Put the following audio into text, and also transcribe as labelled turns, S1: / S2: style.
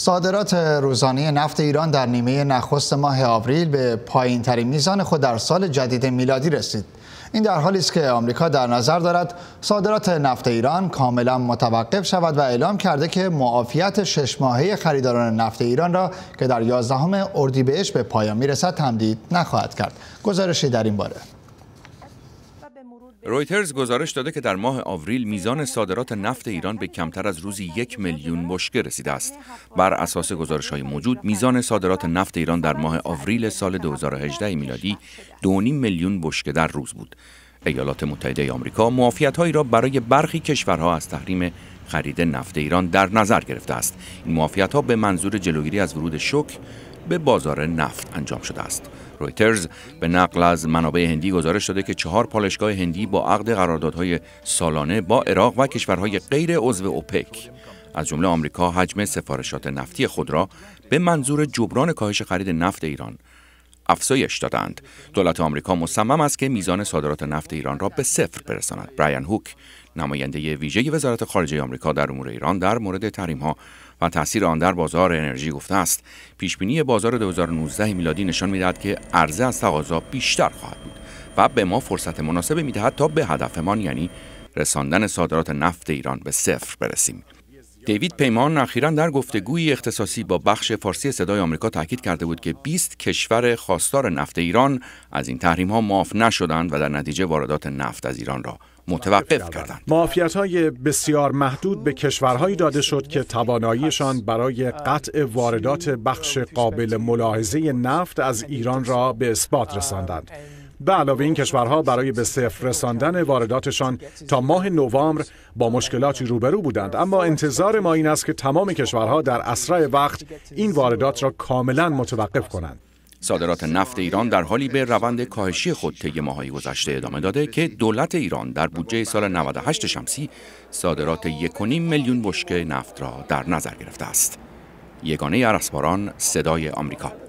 S1: صادرات روزانه نفت ایران در نیمه نخست ماه آوریل به پایین ترین میزان خود در سال جدید میلادی رسید. این در حالی است که آمریکا در نظر دارد صادرات نفت ایران کاملا متوقف شود و اعلام کرده که معافیت شش ماهه خریداران نفت ایران را که در 11 اردیبهشت به پایان میرسد تمدید نخواهد کرد. گزارشی در این باره
S2: رویترز گزارش داده که در ماه آوریل میزان صادرات نفت ایران به کمتر از روزی یک میلیون بشکه رسیده است. بر اساس گزارش های موجود میزان صادرات نفت ایران در ماه آوریل سال 2018 میلادی 2.5 میلیون بشکه در روز بود. ایالات متحده آمریکا هایی را برای برخی کشورها از تحریم خرید نفت ایران در نظر گرفته است این معافیت ها به منظور جلوگیری از ورود شوک به بازار نفت انجام شده است رویترز به نقل از منابع هندی گزارش داده که چهار پالشگاه هندی با عقد قراردادهای سالانه با عراق و کشورهای غیر عضو اوپک از جمله آمریکا حجم سفارشات نفتی خود را به منظور جبران کاهش خرید نفت ایران افزایش دادند. دولت آمریکا مصمم است که میزان صادرات نفت ایران را به صفر برساند. برایان هوک نماینده ویژه وزارت خارجه آمریکا در امور ایران در مورد تحریم ها و تاثیر آن در بازار انرژی گفته است پیش بینی بازار 2019 میلادی نشان میدهد که عرضه از تقاضا بیشتر خواهد بود و به ما فرصت مناسبی میدهد تا به هدفمان یعنی رساندن صادرات نفت ایران به صفر برسیم دیوید پیمان اخیرا در گفتگوی اختصاصی با بخش فارسی صدای آمریکا تاکید کرده بود که 20 کشور خواستار نفت ایران از این تحریم ها معاف نشدند و در نتیجه واردات نفت از ایران را متوقف
S3: کردند. معافیت های بسیار محدود به کشورهایی داده شد که تواناییشان برای قطع واردات بخش قابل ملاحظه نفت از ایران را به اثبات رساندند. به علاوه این کشورها برای به صفر رساندن وارداتشان تا ماه نوامبر با مشکلاتی روبرو بودند اما انتظار ما این است که تمام کشورها در اسرع وقت این واردات را کاملا متوقف کنند
S2: صادرات نفت ایران در حالی به روند کاهشی خود طی ماهای گذشته ادامه داده که دولت ایران در بودجه سال 98 شمسی صادرات 1.5 میلیون بشکه نفت را در نظر گرفته است. یگانه ارسباران صدای آمریکا